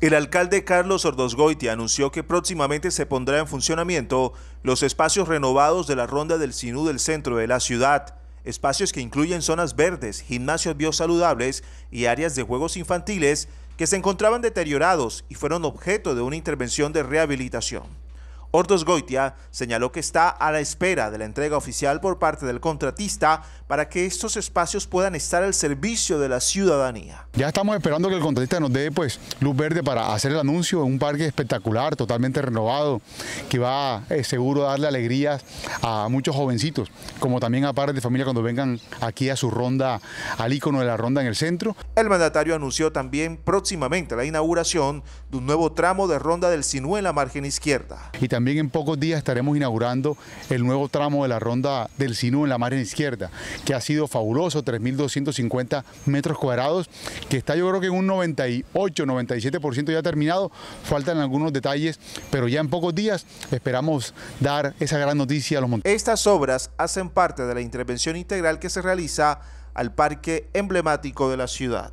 El alcalde Carlos Ordosgoiti anunció que próximamente se pondrá en funcionamiento los espacios renovados de la ronda del Sinú del centro de la ciudad, espacios que incluyen zonas verdes, gimnasios biosaludables y áreas de juegos infantiles que se encontraban deteriorados y fueron objeto de una intervención de rehabilitación. Hortos Goitia señaló que está a la espera de la entrega oficial por parte del contratista para que estos espacios puedan estar al servicio de la ciudadanía. Ya estamos esperando que el contratista nos dé pues luz verde para hacer el anuncio de un parque espectacular, totalmente renovado, que va eh, seguro a darle alegrías a muchos jovencitos, como también a padres de familia cuando vengan aquí a su ronda, al icono de la ronda en el centro. El mandatario anunció también próximamente la inauguración de un nuevo tramo de ronda del Sinú en la margen izquierda también en pocos días estaremos inaugurando el nuevo tramo de la ronda del Sinú en la margen izquierda, que ha sido fabuloso, 3.250 metros cuadrados, que está yo creo que en un 98, 97% ya terminado, faltan algunos detalles, pero ya en pocos días esperamos dar esa gran noticia a los montes. Estas obras hacen parte de la intervención integral que se realiza al parque emblemático de la ciudad.